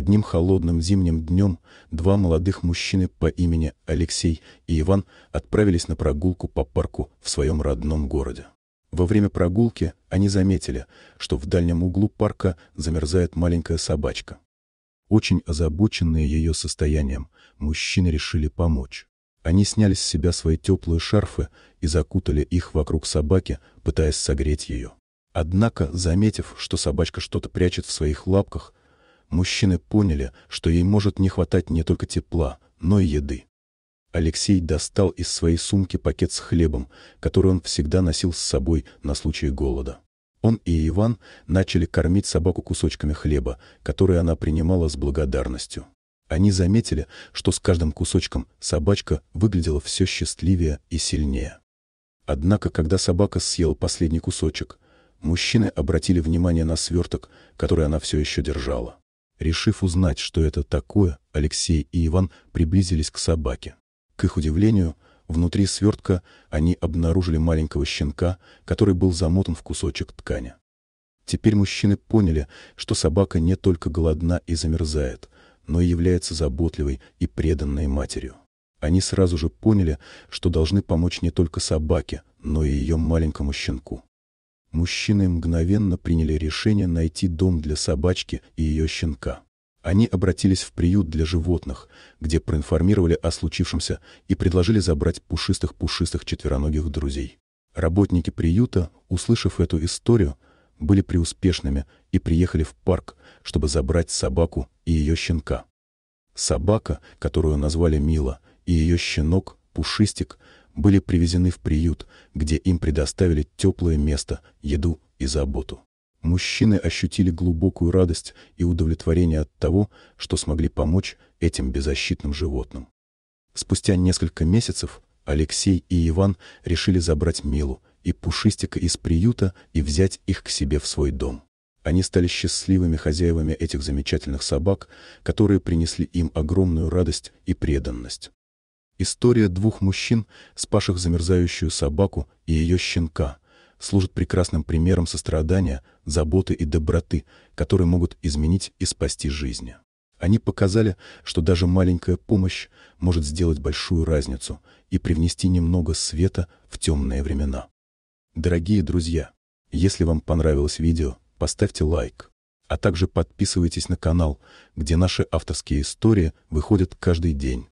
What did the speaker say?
Одним холодным зимним днем два молодых мужчины по имени Алексей и Иван отправились на прогулку по парку в своем родном городе. Во время прогулки они заметили, что в дальнем углу парка замерзает маленькая собачка. Очень озабоченные ее состоянием, мужчины решили помочь. Они сняли с себя свои теплые шарфы и закутали их вокруг собаки, пытаясь согреть ее. Однако, заметив, что собачка что-то прячет в своих лапках, мужчины поняли, что ей может не хватать не только тепла, но и еды. Алексей достал из своей сумки пакет с хлебом, который он всегда носил с собой на случай голода. Он и Иван начали кормить собаку кусочками хлеба, которые она принимала с благодарностью. Они заметили, что с каждым кусочком собачка выглядела все счастливее и сильнее. Однако, когда собака съела последний кусочек, мужчины обратили внимание на сверток, который она все еще держала. Решив узнать, что это такое, Алексей и Иван приблизились к собаке. К их удивлению, внутри свертка они обнаружили маленького щенка, который был замотан в кусочек ткани. Теперь мужчины поняли, что собака не только голодна и замерзает, но и является заботливой и преданной матерью. Они сразу же поняли, что должны помочь не только собаке, но и ее маленькому щенку мужчины мгновенно приняли решение найти дом для собачки и ее щенка. Они обратились в приют для животных, где проинформировали о случившемся и предложили забрать пушистых-пушистых четвероногих друзей. Работники приюта, услышав эту историю, были преуспешными и приехали в парк, чтобы забрать собаку и ее щенка. Собака, которую назвали Мила, и ее щенок, Пушистик, были привезены в приют, где им предоставили теплое место, еду и заботу. Мужчины ощутили глубокую радость и удовлетворение от того, что смогли помочь этим беззащитным животным. Спустя несколько месяцев Алексей и Иван решили забрать Милу и Пушистика из приюта и взять их к себе в свой дом. Они стали счастливыми хозяевами этих замечательных собак, которые принесли им огромную радость и преданность. История двух мужчин, спасших замерзающую собаку и ее щенка, служит прекрасным примером сострадания, заботы и доброты, которые могут изменить и спасти жизни. Они показали, что даже маленькая помощь может сделать большую разницу и привнести немного света в темные времена. Дорогие друзья, если вам понравилось видео, поставьте лайк, а также подписывайтесь на канал, где наши авторские истории выходят каждый день.